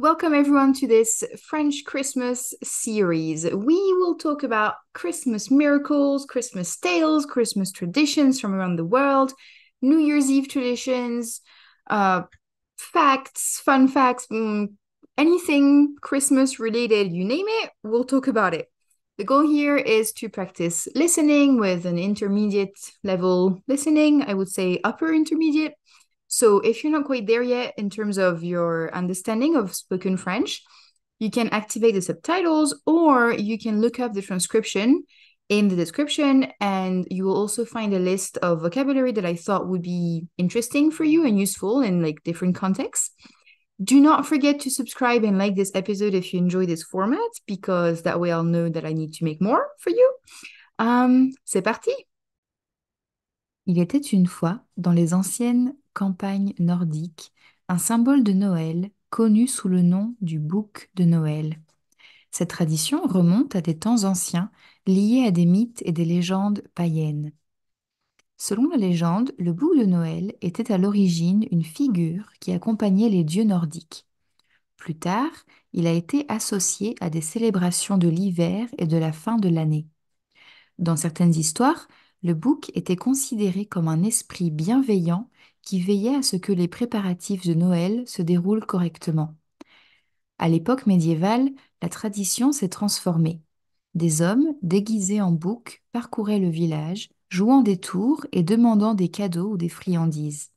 Welcome everyone to this French Christmas series. We will talk about Christmas miracles, Christmas tales, Christmas traditions from around the world, New Year's Eve traditions, uh, facts, fun facts, mm, anything Christmas related, you name it, we'll talk about it. The goal here is to practice listening with an intermediate level listening, I would say upper intermediate, so if you're not quite there yet in terms of your understanding of spoken French, you can activate the subtitles or you can look up the transcription in the description and you will also find a list of vocabulary that I thought would be interesting for you and useful in like different contexts. Do not forget to subscribe and like this episode if you enjoy this format because that way I'll know that I need to make more for you. Um, c'est parti. Il était une fois, dans les anciennes campagnes nordiques, un symbole de Noël connu sous le nom du bouc de Noël. Cette tradition remonte à des temps anciens liés à des mythes et des légendes païennes. Selon la légende, le bouc de Noël était à l'origine une figure qui accompagnait les dieux nordiques. Plus tard, il a été associé à des célébrations de l'hiver et de la fin de l'année. Dans certaines histoires, le bouc était considéré comme un esprit bienveillant qui veillait à ce que les préparatifs de Noël se déroulent correctement. À l'époque médiévale, la tradition s'est transformée. Des hommes, déguisés en Bouc parcouraient le village, jouant des tours et demandant des cadeaux ou des friandises.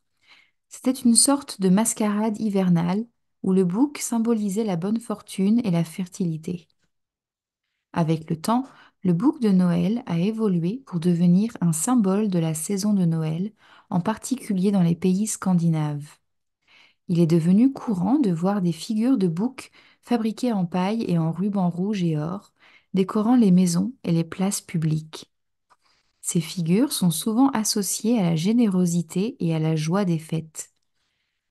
C'était une sorte de mascarade hivernale où le bouc symbolisait la bonne fortune et la fertilité. Avec le temps, le bouc de Noël a évolué pour devenir un symbole de la saison de Noël, en particulier dans les pays scandinaves. Il est devenu courant de voir des figures de bouc fabriquées en paille et en ruban rouge et or, décorant les maisons et les places publiques. Ces figures sont souvent associées à la générosité et à la joie des fêtes.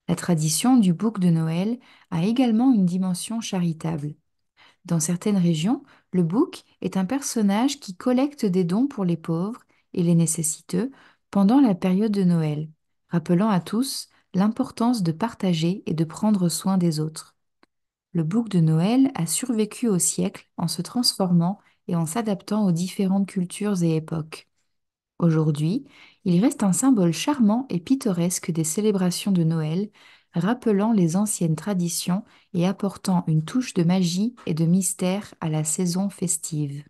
La tradition du bouc de Noël a également une dimension charitable. Dans certaines régions, le bouc est un personnage qui collecte des dons pour les pauvres et les nécessiteux pendant la période de Noël, rappelant à tous l'importance de partager et de prendre soin des autres. Le bouc de Noël a survécu au siècle en se transformant et en s'adaptant aux différentes cultures et époques. Aujourd'hui, il reste un symbole charmant et pittoresque des célébrations de Noël rappelant les anciennes traditions et apportant une touche de magie et de mystère à la saison festive.